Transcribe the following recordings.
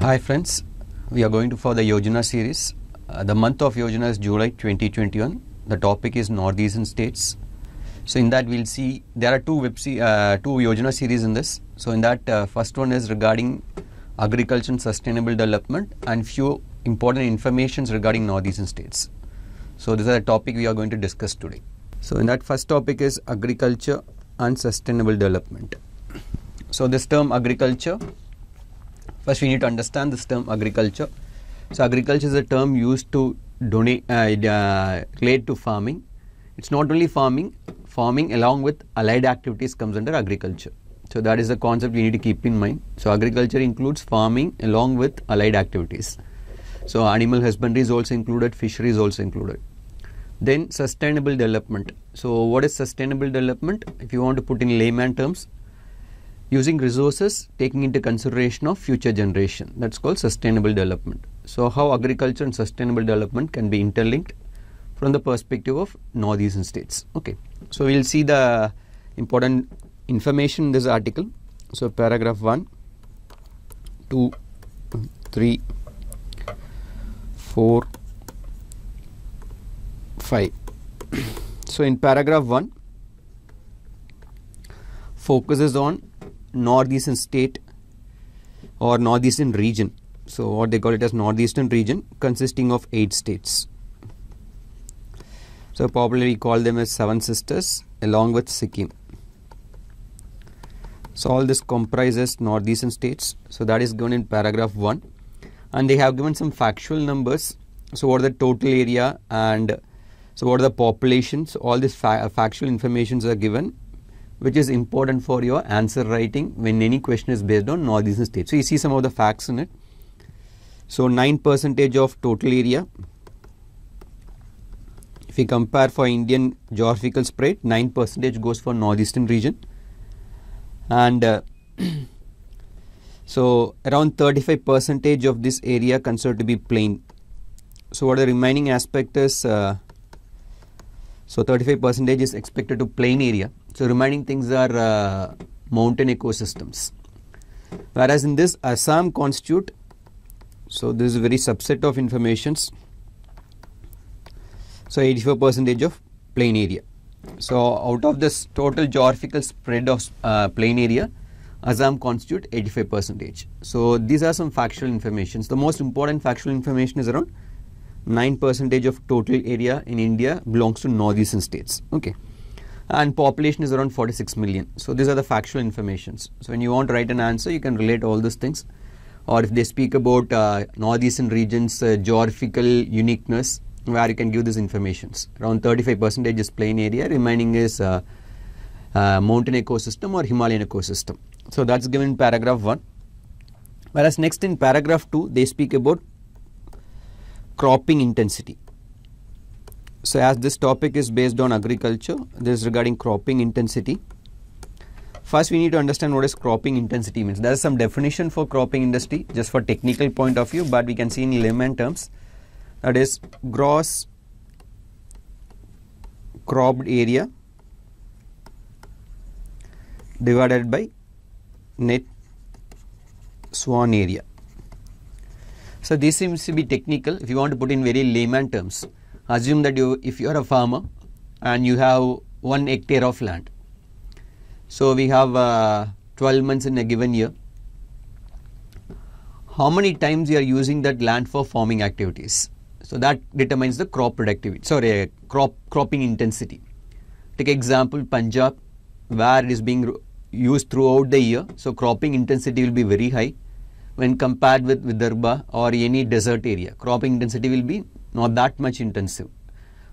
Hi friends, we are going to for the Yojana series. Uh, the month of Yojana is July 2021. The topic is Northeastern states. So in that we'll see there are two web uh, two Yojana series in this. So in that uh, first one is regarding agriculture and sustainable development and few important informations regarding Northeastern states. So this is the topic we are going to discuss today. So in that first topic is agriculture and sustainable development. So this term agriculture First, we need to understand this term agriculture. So, agriculture is a term used to donate, uh, uh, relate to farming. It's not only farming, farming along with allied activities comes under agriculture. So, that is the concept we need to keep in mind. So, agriculture includes farming along with allied activities. So, animal husbandry is also included, fishery is also included. Then, sustainable development. So, what is sustainable development? If you want to put in layman terms, using resources taking into consideration of future generation that's called sustainable development so how agriculture and sustainable development can be interlinked from the perspective of northeastern states okay so we'll see the important information in this article so paragraph 1 2 3 4 5 so in paragraph 1 focuses on northeastern state or northeastern region. So what they call it as northeastern region consisting of eight states. So popularly call them as seven sisters along with Sikkim. So all this comprises northeastern states. So that is given in paragraph 1 and they have given some factual numbers. So what are the total area and so what are the populations all these fa factual informations are given which is important for your answer writing when any question is based on northeastern state. So, you see some of the facts in it. So, 9 percentage of total area. If we compare for Indian geographical spread, 9 percentage goes for northeastern region. And uh, so, around 35 percentage of this area considered to be plain. So, what the remaining aspect is, uh, so 35 percentage is expected to plain area so remaining things are uh, mountain ecosystems. Whereas in this Assam constitute, so this is a very subset of informations. So 84 percentage of plain area. So out of this total geographical spread of uh, plain area, Assam constitute 85 percentage. So these are some factual informations. The most important factual information is around 9 percentage of total area in India belongs to northeastern states. Okay and population is around 46 million. So these are the factual informations. So when you want to write an answer, you can relate all these things. Or if they speak about uh, northeastern regions uh, geographical uniqueness, where you can give these informations. Around 35% is plain area, remaining is uh, uh, mountain ecosystem or Himalayan ecosystem. So that's given in paragraph 1. Whereas next in paragraph 2, they speak about cropping intensity. So as this topic is based on agriculture, this is regarding cropping intensity. First, we need to understand what is cropping intensity means. There is some definition for cropping intensity, just for technical point of view, but we can see in layman terms. That is gross cropped area divided by net swan area. So this seems to be technical if you want to put in very layman terms assume that you if you are a farmer and you have one hectare of land so we have uh, 12 months in a given year how many times you are using that land for farming activities so that determines the crop productivity sorry crop cropping intensity take example punjab where it is being used throughout the year so cropping intensity will be very high when compared with Vidarbha or any desert area. Cropping intensity will be not that much intensive.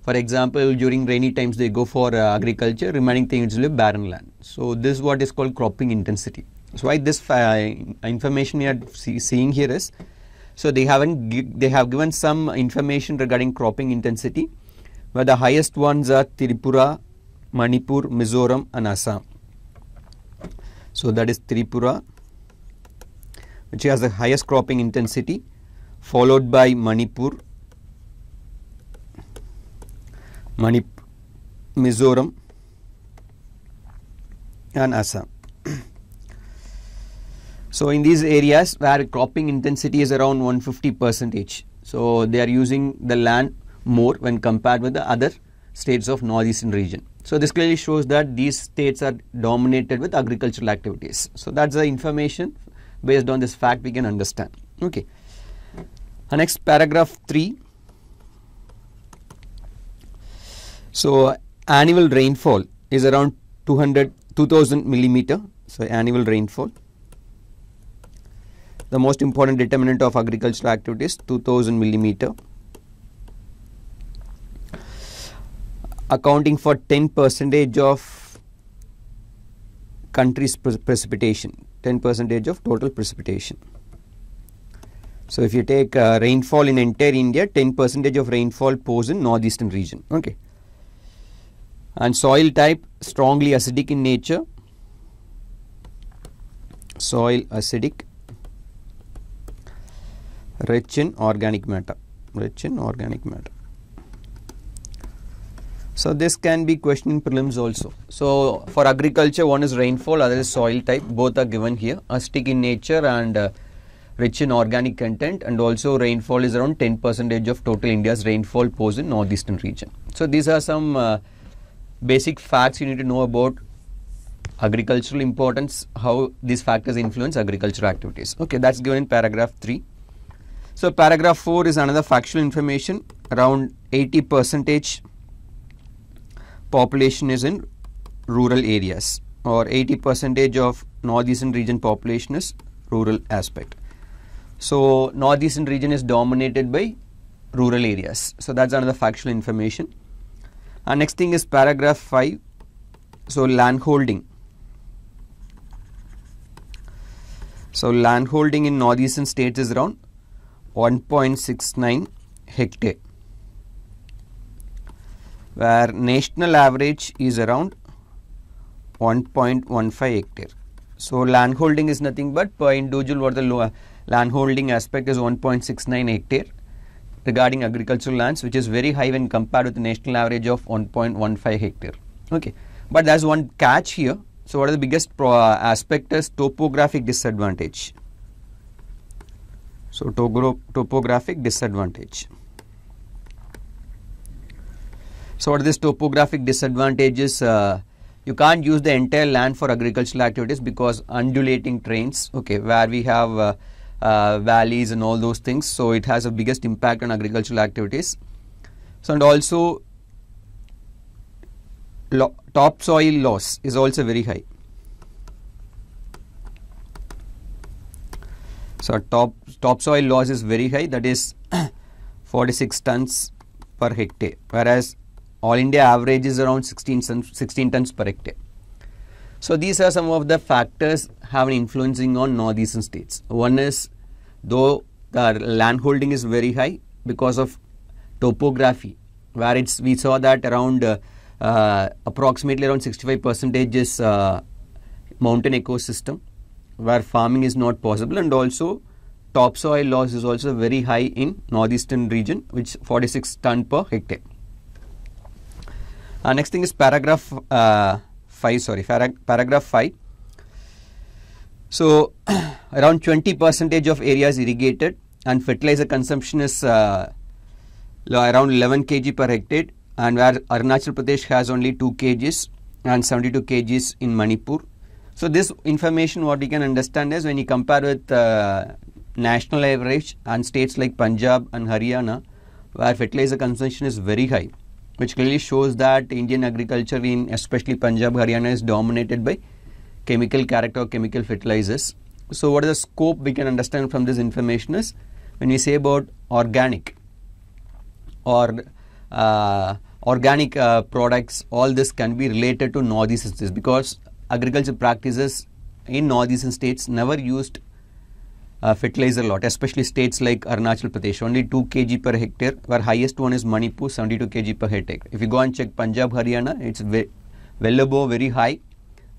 For example, during rainy times they go for uh, agriculture, remaining things live barren land. So this is what is called cropping intensity. So why this uh, information we are see seeing here is, so they haven't they have given some information regarding cropping intensity, where the highest ones are Tripura, Manipur, Mizoram, and Assam. So that is Tripura, which has the highest cropping intensity, followed by Manipur, Manip Mizoram and Assam. so in these areas where cropping intensity is around 150 percentage so they are using the land more when compared with the other states of northeastern region. So this clearly shows that these states are dominated with agricultural activities. So that's the information based on this fact we can understand. Okay. Our next paragraph 3 So annual rainfall is around 200 2000 millimeter. So annual rainfall. The most important determinant of agricultural activity is 2000 millimeter. Accounting for 10 percentage of country's pre precipitation, 10 percentage of total precipitation. So if you take uh, rainfall in entire India, 10 percentage of rainfall pours in northeastern region. Okay and soil type strongly acidic in nature soil acidic rich in organic matter rich in organic matter so this can be question in prelims also so for agriculture one is rainfall other is soil type both are given here acidic in nature and uh, rich in organic content and also rainfall is around 10 percentage of total India's rainfall posed in northeastern region so these are some uh, basic facts you need to know about agricultural importance, how these factors influence agricultural activities. Okay, that's given in paragraph 3. So, paragraph 4 is another factual information around 80 percentage population is in rural areas or 80 percentage of northeastern region population is rural aspect. So, northeastern region is dominated by rural areas. So, that's another factual information. Our uh, next thing is paragraph 5. So, land holding. So, land holding in northeastern states is around 1.69 hectare where national average is around 1.15 hectare. So, land holding is nothing but per individual what the land holding aspect is 1.69 hectare regarding agricultural lands which is very high when compared with the national average of 1.15 hectare. Okay, but there's one catch here. So what are the biggest uh, aspect is topographic disadvantage. So topographic disadvantage. So what are these topographic disadvantages? Uh, you can't use the entire land for agricultural activities because undulating terrains, okay, where we have uh, uh, valleys and all those things. So it has a biggest impact on agricultural activities. So and also lo topsoil loss is also very high. So top topsoil loss is very high that is 46 tons per hectare whereas all India average is around 16, 16 tons per hectare. So these are some of the factors have an influencing on northeastern states. One is though the land holding is very high because of topography where it's we saw that around uh, uh, approximately around 65 percentage is uh, mountain ecosystem where farming is not possible and also topsoil loss is also very high in northeastern region which 46 ton per hectare. Uh, next thing is paragraph uh, 5 sorry paragraph 5 so around 20 percentage of areas irrigated and fertilizer consumption is uh, around 11 kg per hectare and where Arunachal Pradesh has only 2 kgs and 72 kgs in Manipur. So this information what you can understand is when you compare with uh, national average and states like Punjab and Haryana where fertilizer consumption is very high which clearly shows that Indian agriculture in especially Punjab, Haryana is dominated by chemical character of chemical fertilizers. So what is the scope we can understand from this information is when we say about organic or uh, organic uh, products all this can be related to northeastern states because agriculture practices in northeastern states never used uh, fertilizer lot especially states like Arunachal Pradesh only 2 kg per hectare where highest one is Manipur 72 kg per hectare if you go and check Punjab Haryana it's well above very high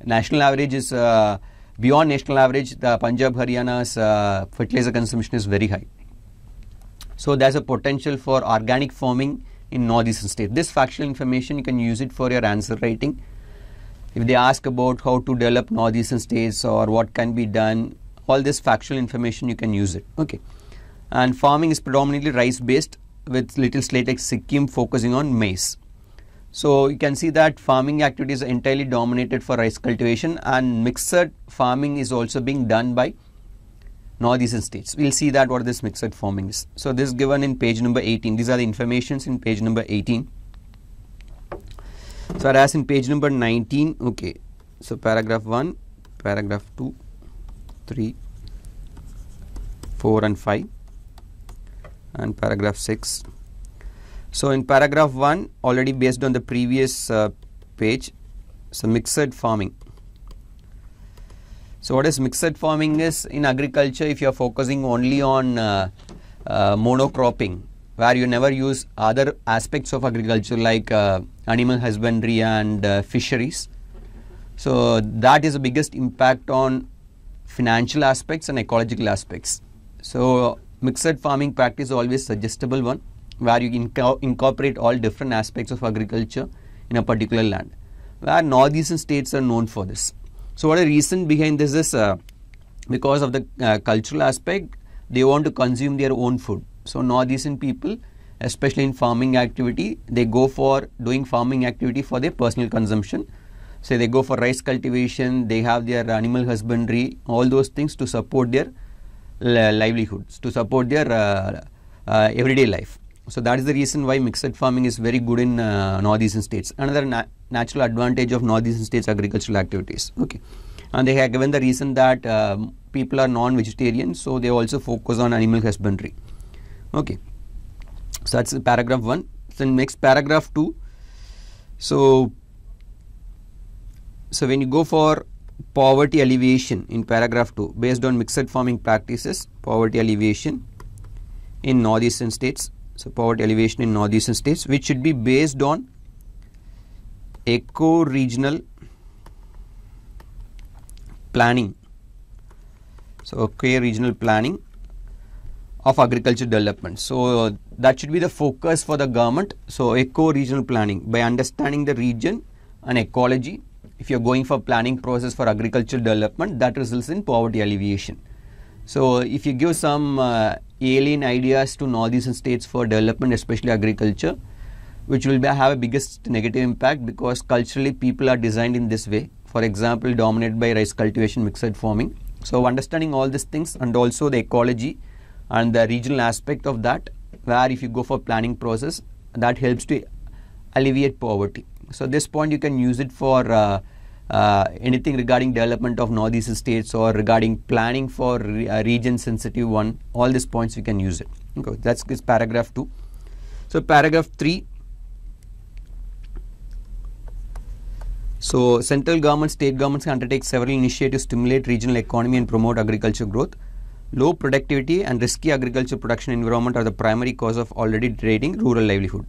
National average is uh, beyond national average. The Punjab Haryana's uh, fertilizer consumption is very high. So there's a potential for organic farming in northeastern state. This factual information you can use it for your answer writing. If they ask about how to develop northeastern states or what can be done, all this factual information you can use it. Okay, and farming is predominantly rice based with little state like Sikkim focusing on maize. So you can see that farming activities are entirely dominated for rice cultivation and mixed farming is also being done by northeastern states. We'll see that what this mixed farming is. So this is given in page number 18. These are the informations in page number 18. So whereas in page number 19, okay, so paragraph 1, paragraph 2, 3, 4 and 5 and paragraph 6 so in paragraph 1 already based on the previous uh, page so mixed farming. So what is mixed farming is in agriculture if you are focusing only on uh, uh, monocropping where you never use other aspects of agriculture like uh, animal husbandry and uh, fisheries. So that is the biggest impact on financial aspects and ecological aspects. So mixed farming practice is always suggestible one where you inco incorporate all different aspects of agriculture in a particular land, where northeastern states are known for this. So, what a reason behind this is uh, because of the uh, cultural aspect, they want to consume their own food. So, northeastern people, especially in farming activity, they go for doing farming activity for their personal consumption. So, they go for rice cultivation, they have their animal husbandry, all those things to support their livelihoods, to support their uh, uh everyday life. So that is the reason why mixed farming is very good in uh, northeastern states. Another na natural advantage of northeastern states agricultural activities. Okay, and they have given the reason that uh, people are non-vegetarian, so they also focus on animal husbandry. Okay, so that's paragraph one. Then next paragraph two. So, so when you go for poverty alleviation in paragraph two, based on mixed farming practices, poverty alleviation in northeastern states so poverty elevation in northeastern states which should be based on eco-regional planning so okay regional planning of agriculture development so that should be the focus for the government so eco-regional planning by understanding the region and ecology if you're going for planning process for agricultural development that results in poverty alleviation so if you give some uh, alien ideas to northeastern states for development, especially agriculture, which will be, have a biggest negative impact because culturally people are designed in this way. For example, dominated by rice cultivation, mixed farming. So understanding all these things and also the ecology and the regional aspect of that, where if you go for planning process, that helps to alleviate poverty. So this point you can use it for uh, uh, anything regarding development of northeast states or regarding planning for re uh, region sensitive one, all these points we can use it. Okay, that's paragraph 2. So paragraph 3, so central government, state governments can undertake several initiatives to stimulate regional economy and promote agriculture growth. Low productivity and risky agriculture production environment are the primary cause of already degrading rural livelihood.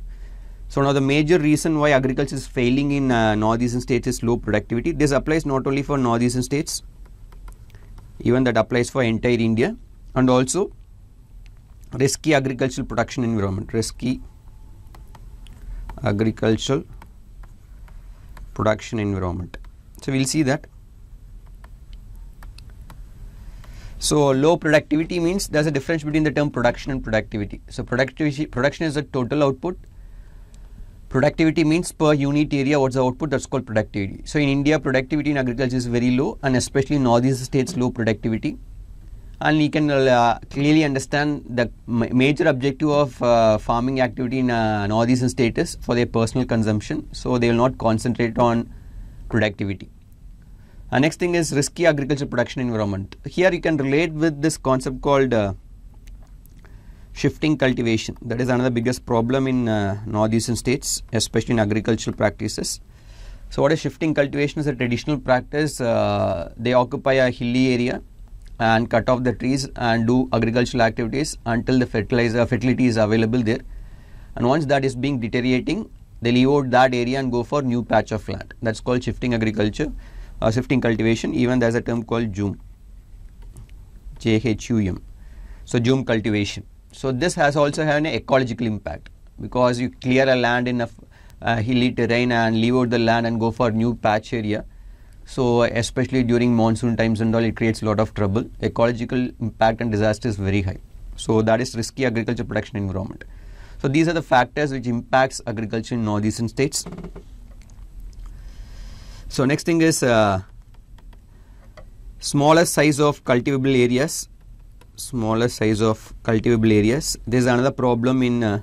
So now the major reason why agriculture is failing in uh, northeastern states is low productivity. This applies not only for northeastern states, even that applies for entire India and also risky agricultural production environment, risky agricultural production environment. So we will see that. So low productivity means there is a difference between the term production and productivity. So productivity production is the total output Productivity means per unit area what's the output that's called productivity. So in India productivity in agriculture is very low and especially in northeast states low productivity and you can uh, clearly understand the ma major objective of uh, farming activity in uh, northeastern states is for their personal consumption so they will not concentrate on productivity. Uh, next thing is risky agriculture production environment. Here you can relate with this concept called uh, shifting cultivation that is another biggest problem in uh, northeastern states especially in agricultural practices so what is shifting cultivation is a traditional practice uh, they occupy a hilly area and cut off the trees and do agricultural activities until the fertilizer fertility is available there and once that is being deteriorating they leave out that area and go for new patch of land that's called shifting agriculture uh, shifting cultivation even there's a term called zoom jhum so zoom cultivation so this has also had an ecological impact because you clear a land in a uh, hilly terrain and leave out the land and go for new patch area. So especially during monsoon times and all, it creates a lot of trouble. Ecological impact and disaster is very high. So that is risky agriculture production environment. So these are the factors which impacts agriculture in northeastern states. So next thing is uh, smaller size of cultivable areas smaller size of cultivable areas. There is another problem in uh,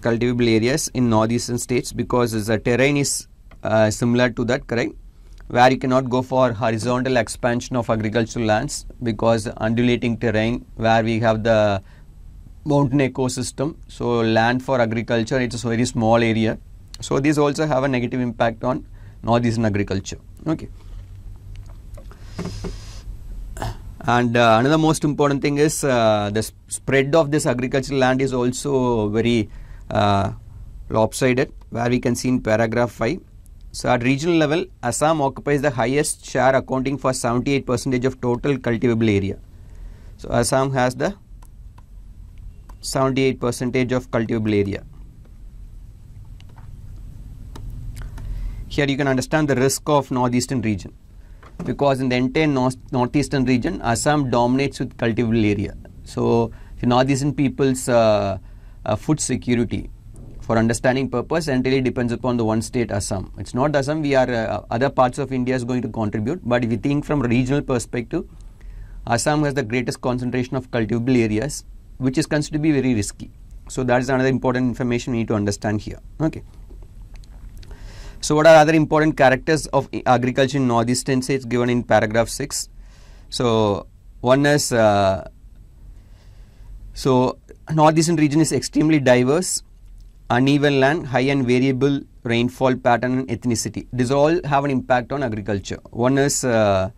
cultivable areas in northeastern states because the terrain is uh, similar to that correct where you cannot go for horizontal expansion of agricultural lands because undulating terrain where we have the mountain ecosystem so land for agriculture it's a very small area so these also have a negative impact on northeastern agriculture okay and uh, another most important thing is uh, the spread of this agricultural land is also very uh, lopsided, where we can see in paragraph 5. So, at regional level, Assam occupies the highest share, accounting for 78 percentage of total cultivable area. So, Assam has the 78 percentage of cultivable area. Here you can understand the risk of northeastern region because in the entire north, northeastern region, Assam dominates with cultivable area. So the northeastern people's uh, uh, food security for understanding purpose entirely depends upon the one state Assam. It's not Assam, we are uh, other parts of India is going to contribute, but if we think from regional perspective, Assam has the greatest concentration of cultivable areas, which is considered to be very risky. So that is another important information we need to understand here. Okay. So what are other important characters of eh, agriculture in northeastern states given in paragraph 6? So one is, uh, so northeastern region is extremely diverse, uneven land, high and variable rainfall pattern and ethnicity. These all have an impact on agriculture. One is, uh,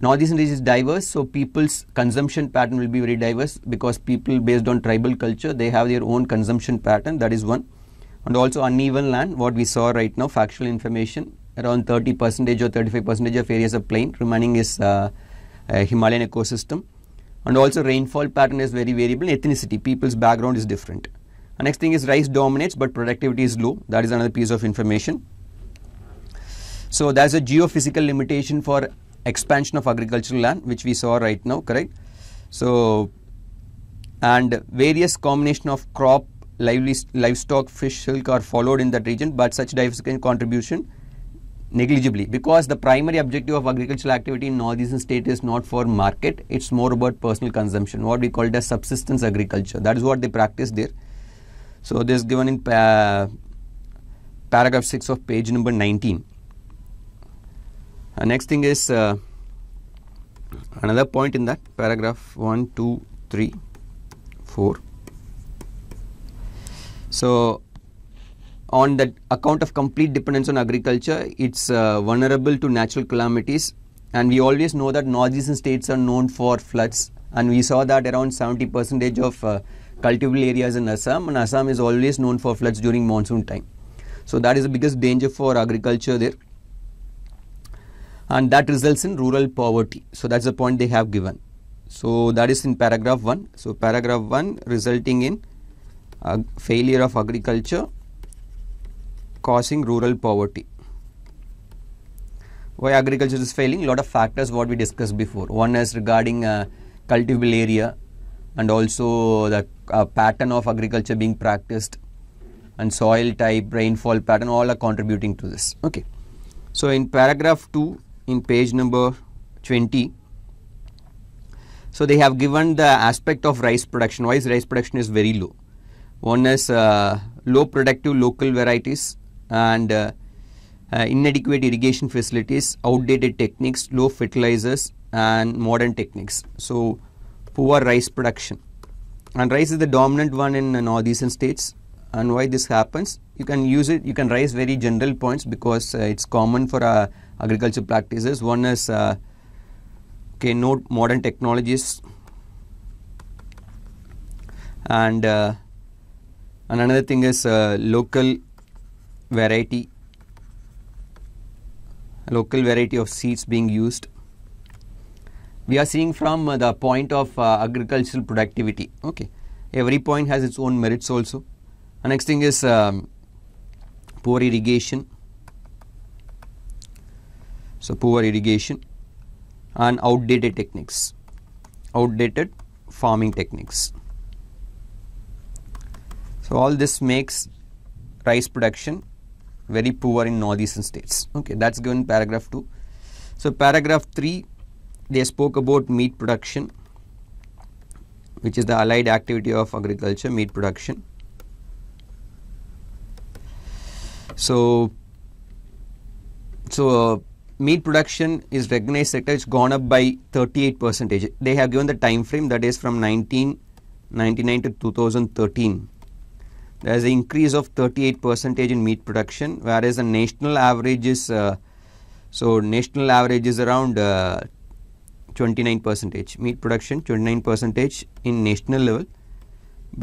northeastern region is diverse, so people's consumption pattern will be very diverse because people based on tribal culture, they have their own consumption pattern, that is one and also uneven land what we saw right now factual information around 30 percentage or 35 percentage of areas are plain remaining is uh, uh, Himalayan ecosystem and also rainfall pattern is very variable ethnicity people's background is different the next thing is rice dominates but productivity is low that is another piece of information so there's a geophysical limitation for expansion of agricultural land which we saw right now correct so and various combination of crop livestock, fish, silk are followed in that region, but such diversification contribution negligibly because the primary objective of agricultural activity in northeastern state is not for market, it's more about personal consumption, what we call it as subsistence agriculture. That is what they practice there. So, this is given in paragraph 6 of page number 19. Uh, next thing is uh, another point in that paragraph 1, 2, 3, 4. So, on the account of complete dependence on agriculture, it's uh, vulnerable to natural calamities. And we always know that northeastern states are known for floods. And we saw that around 70 percentage of uh, cultivable areas in Assam, and Assam is always known for floods during monsoon time. So that is the biggest danger for agriculture there. And that results in rural poverty. So that's the point they have given. So that is in paragraph 1. So paragraph 1 resulting in failure of agriculture causing rural poverty. Why agriculture is failing? A lot of factors what we discussed before. One is regarding uh, cultivable area and also the uh, pattern of agriculture being practiced and soil type, rainfall pattern all are contributing to this. Okay. So, in paragraph 2 in page number 20, so they have given the aspect of rice production, why is rice production is very low. One is uh, low productive local varieties and uh, uh, inadequate irrigation facilities, outdated techniques, low fertilizers and modern techniques. So, poor rice production and rice is the dominant one in northeastern states and why this happens you can use it you can raise very general points because uh, it's common for uh, agriculture practices one is uh, okay no modern technologies and and another thing is uh, local variety local variety of seeds being used we are seeing from uh, the point of uh, agricultural productivity okay every point has its own merits also the next thing is um, poor irrigation so poor irrigation and outdated techniques outdated farming techniques so all this makes rice production very poor in northeastern states. Okay, that's given in paragraph 2. So paragraph 3, they spoke about meat production, which is the allied activity of agriculture, meat production. So, so uh, meat production is recognized sector, it's gone up by 38 percentage. They have given the time frame that is from 1999 to 2013 there is an increase of 38 percentage in meat production whereas the national average is uh, so national average is around uh, 29 percentage meat production 29 percentage in national level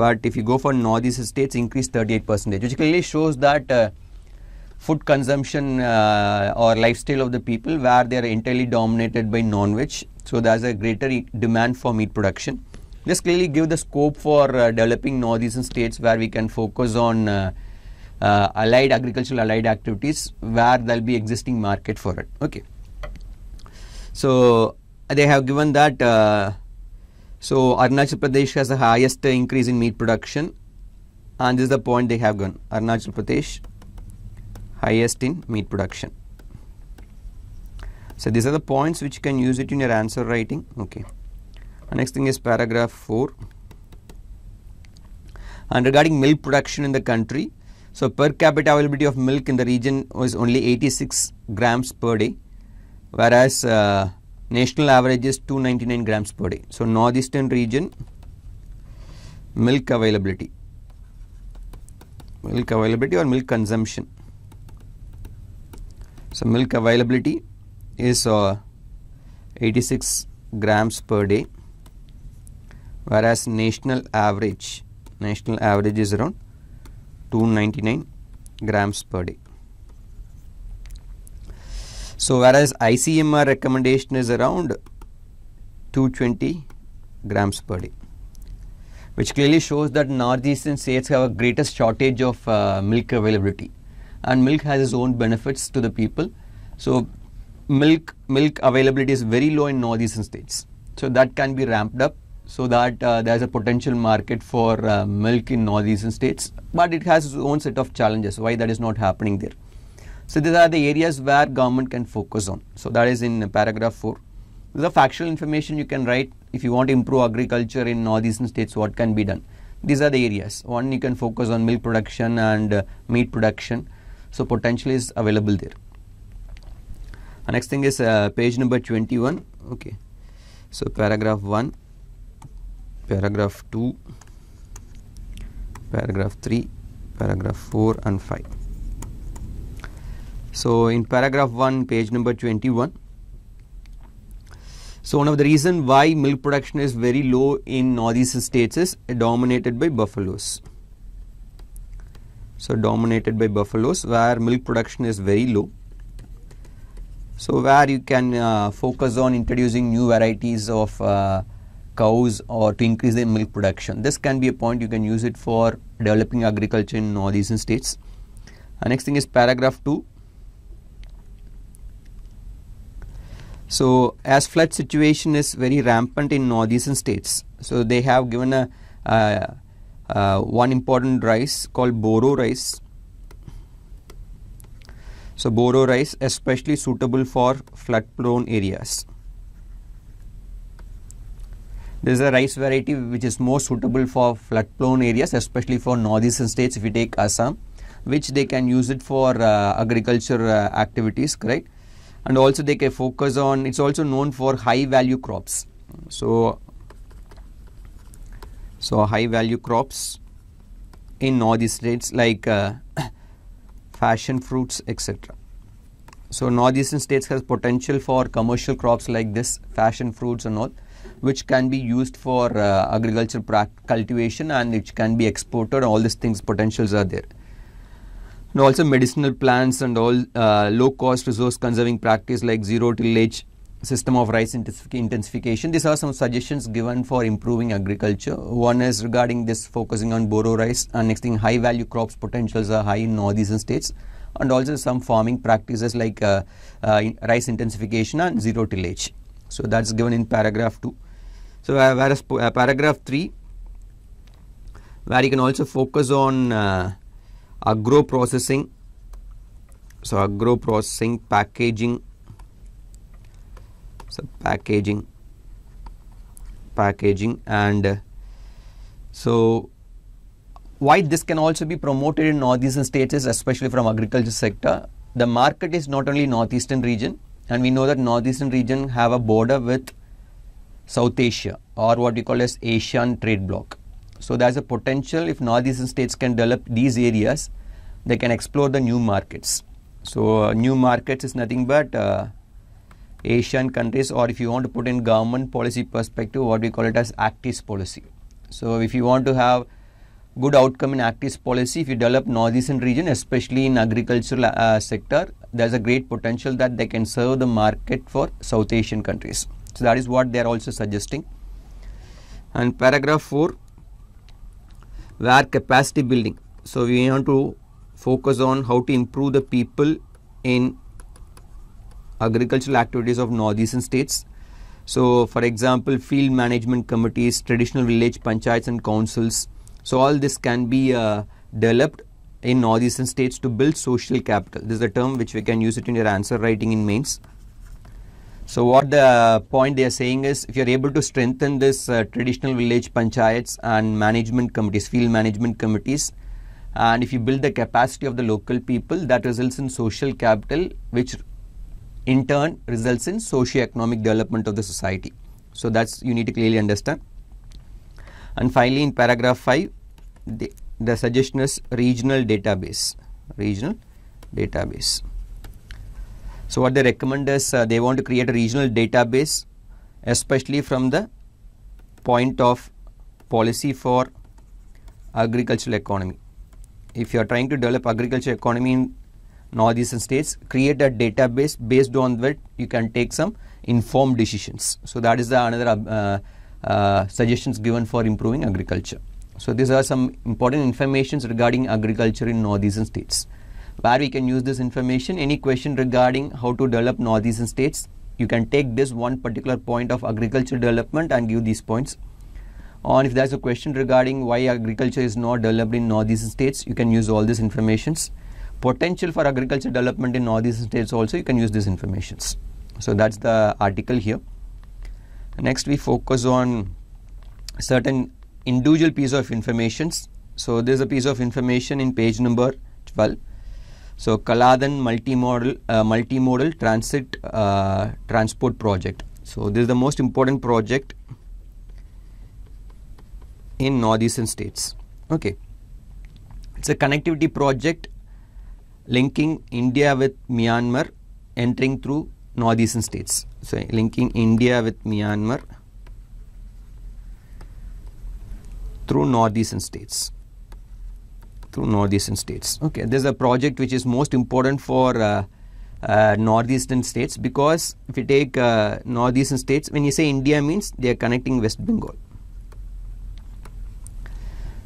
but if you go for northeast states increase 38 percentage which clearly shows that uh, food consumption uh, or lifestyle of the people where they are entirely dominated by non-veg so there is a greater e demand for meat production this clearly give the scope for uh, developing northeastern states where we can focus on uh, uh, allied agricultural allied activities where there will be existing market for it. Okay. So they have given that. so Arunachal Pradesh has the highest increase in meat production and this is the point they have given. Arunachal Pradesh highest in meat production. So these are the points which you can use it in your answer writing. Okay next thing is paragraph 4 and regarding milk production in the country so per capita availability of milk in the region was only 86 grams per day whereas uh, national average is 299 grams per day so northeastern region milk availability milk availability or milk consumption so milk availability is uh, 86 grams per day whereas national average national average is around 299 grams per day so whereas ICMR recommendation is around 220 grams per day which clearly shows that northeastern states have a greatest shortage of uh, milk availability and milk has its own benefits to the people so milk milk availability is very low in northeastern states so that can be ramped up so that uh, there's a potential market for uh, milk in northeastern states, but it has its own set of challenges, why that is not happening there. So these are the areas where government can focus on. So that is in paragraph 4. The factual information you can write if you want to improve agriculture in northeastern states, what can be done. These are the areas. One, you can focus on milk production and uh, meat production. So potential is available there. The next thing is uh, page number 21. Okay. So paragraph 1 paragraph 2 paragraph 3 paragraph 4 and 5 so in paragraph 1 page number 21 so one of the reason why milk production is very low in northeast states is dominated by buffaloes so dominated by buffaloes where milk production is very low so where you can uh, focus on introducing new varieties of uh, cows or to increase their milk production. This can be a point you can use it for developing agriculture in northeastern states. Uh, next thing is paragraph 2. So as flood situation is very rampant in northeastern states, so they have given a uh, uh, one important rice called Boro rice. So Boro rice especially suitable for flood prone areas. This is a rice variety which is more suitable for floodplain areas, especially for northeastern states if you take Assam, which they can use it for uh, agriculture uh, activities, correct? And also they can focus on, it's also known for high value crops. So, so high value crops in northeast states like uh, fashion fruits, etc. So northeastern states has potential for commercial crops like this, fashion fruits and all which can be used for uh, agricultural cultivation and which can be exported all these things potentials are there and also medicinal plants and all uh, low cost resource conserving practice like zero tillage system of rice intensification these are some suggestions given for improving agriculture one is regarding this focusing on boro rice and next thing high value crops potentials are high in northeastern states and also some farming practices like uh, uh, rice intensification and zero tillage. So that's given in paragraph 2. So, uh, whereas uh, paragraph 3 where you can also focus on uh, agro processing. So, agro processing packaging, so packaging, packaging and uh, so why this can also be promoted in northeastern states especially from agriculture sector. The market is not only northeastern region and we know that northeastern region have a border with South Asia or what we call as Asian trade bloc. So there's a potential if northeastern states can develop these areas, they can explore the new markets. So uh, new markets is nothing but uh, Asian countries or if you want to put in government policy perspective, what we call it as ACTIS policy. So if you want to have good outcome in ACTIS policy, if you develop northeastern region, especially in agricultural uh, sector, there's a great potential that they can serve the market for South Asian countries. So, that is what they are also suggesting. And paragraph 4 where capacity building. So, we want to focus on how to improve the people in agricultural activities of northeastern states. So, for example, field management committees, traditional village panchayats and councils. So, all this can be uh, developed in northeastern states to build social capital. This is a term which we can use it in your answer writing in mains. So what the point they are saying is if you're able to strengthen this uh, traditional village panchayats and management committees, field management committees, and if you build the capacity of the local people, that results in social capital, which in turn results in socio-economic development of the society. So that's you need to clearly understand. And finally, in paragraph 5, the, the suggestion is regional database, regional database. So what they recommend is uh, they want to create a regional database especially from the point of policy for agricultural economy. If you are trying to develop agricultural economy in northeastern states, create a database based on that you can take some informed decisions. So that is the another uh, uh, suggestions given for improving agriculture. So these are some important informations regarding agriculture in northeastern states where we can use this information. Any question regarding how to develop northeastern states, you can take this one particular point of agriculture development and give these points. Or if there's a question regarding why agriculture is not developed in northeastern states, you can use all these informations. Potential for agriculture development in northeastern states also, you can use these informations. So that's the article here. Next, we focus on certain individual piece of informations. So there's a piece of information in page number 12. So Kaladan multimodal uh, multimodal transit uh, transport project. So this is the most important project in northeastern states. Okay, it's a connectivity project linking India with Myanmar, entering through northeastern states. So linking India with Myanmar through northeastern states through northeastern states. Okay, there's a project which is most important for uh, uh, northeastern states because if you take uh, northeastern states, when you say India means they are connecting West Bengal.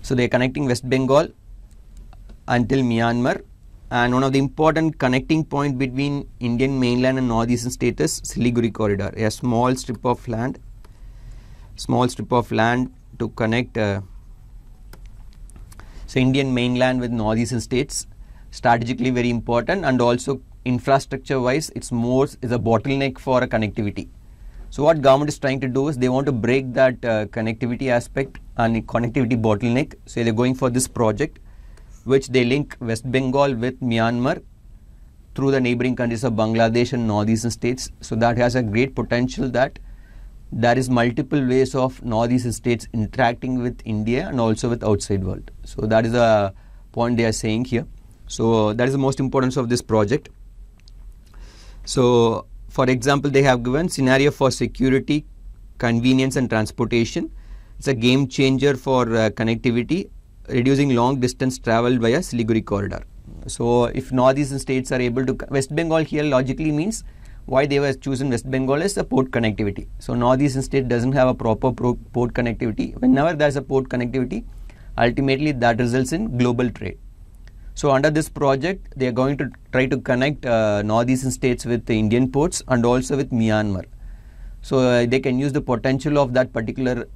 So they are connecting West Bengal until Myanmar and one of the important connecting point between Indian mainland and northeastern states is Siliguri corridor, a small strip of land, small strip of land to connect uh, so Indian mainland with northeastern states, strategically very important and also infrastructure wise, it's more is a bottleneck for a connectivity. So what government is trying to do is they want to break that uh, connectivity aspect and connectivity bottleneck. So they're going for this project which they link West Bengal with Myanmar through the neighboring countries of Bangladesh and northeastern states. So that has a great potential that there is multiple ways of northeast states interacting with India and also with outside world. So that is the point they are saying here. So that is the most importance of this project. So for example, they have given scenario for security, convenience and transportation. It's a game changer for uh, connectivity, reducing long distance travel via Siliguri corridor. So if northeastern states are able to, West Bengal here logically means why they were chosen West Bengal is the port connectivity. So northeastern state doesn't have a proper pro port connectivity. Whenever there's a port connectivity, ultimately that results in global trade. So under this project, they are going to try to connect uh, northeastern states with the Indian ports and also with Myanmar. So uh, they can use the potential of that particular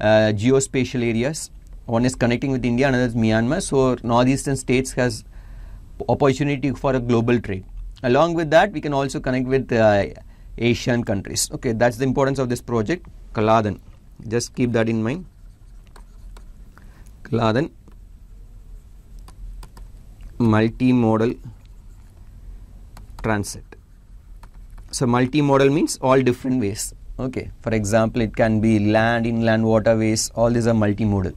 uh, geospatial areas. One is connecting with India, another is Myanmar. So northeastern states has opportunity for a global trade. Along with that, we can also connect with uh, Asian countries. Okay, that's the importance of this project, Kaladan. Just keep that in mind. Kaladan multimodal transit. So multimodal means all different ways. Okay, for example, it can be land, inland waterways, all these are multimodal.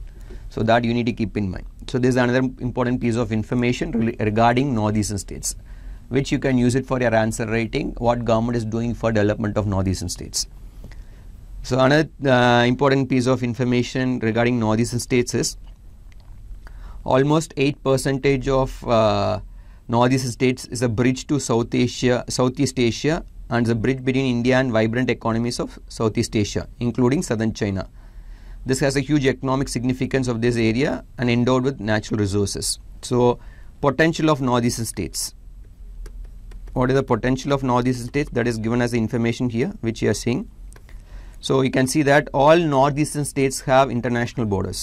So that you need to keep in mind. So this is another important piece of information regarding northeastern states which you can use it for your answer writing, what government is doing for development of northeastern states. So another uh, important piece of information regarding northeastern states is almost 8 percentage of uh, northeastern states is a bridge to South Asia, Southeast Asia and the bridge between India and vibrant economies of Southeast Asia, including southern China. This has a huge economic significance of this area and endowed with natural resources. So, potential of northeastern states what is the potential of northeast states that is given as the information here which you are seeing. So you can see that all northeastern states have international borders.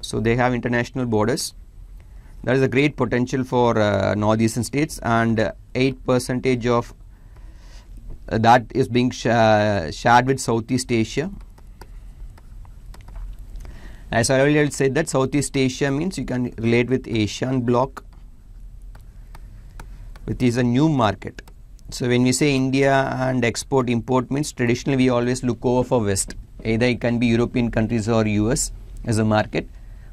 So they have international borders. That is a great potential for uh, northeastern states and 8 percentage of uh, that is being sh uh, shared with Southeast Asia. As I already said that Southeast Asia means you can relate with Asian bloc which is a new market. So when we say India and export import means traditionally we always look over for West. Either it can be European countries or US as a market.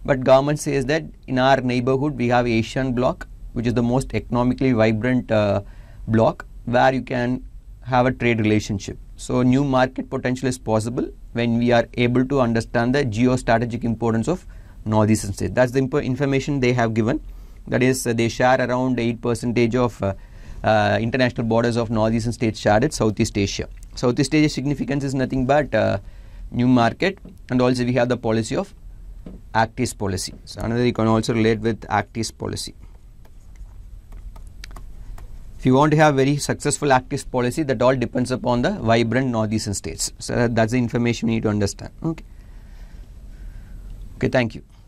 But government says that in our neighborhood we have Asian bloc which is the most economically vibrant uh, bloc where you can have a trade relationship. So new market potential is possible when we are able to understand the geostrategic importance of northeastern states. That's the information they have given that is uh, they share around 8 percentage of uh, uh, international borders of northeastern states shared at Southeast Asia. Southeast Asia's significance is nothing but uh, new market and also we have the policy of Actis policy. So another you can also relate with Actis policy. If you want to have very successful Actis policy that all depends upon the vibrant northeastern states. So that's the information you need to understand. Okay. Okay, thank you.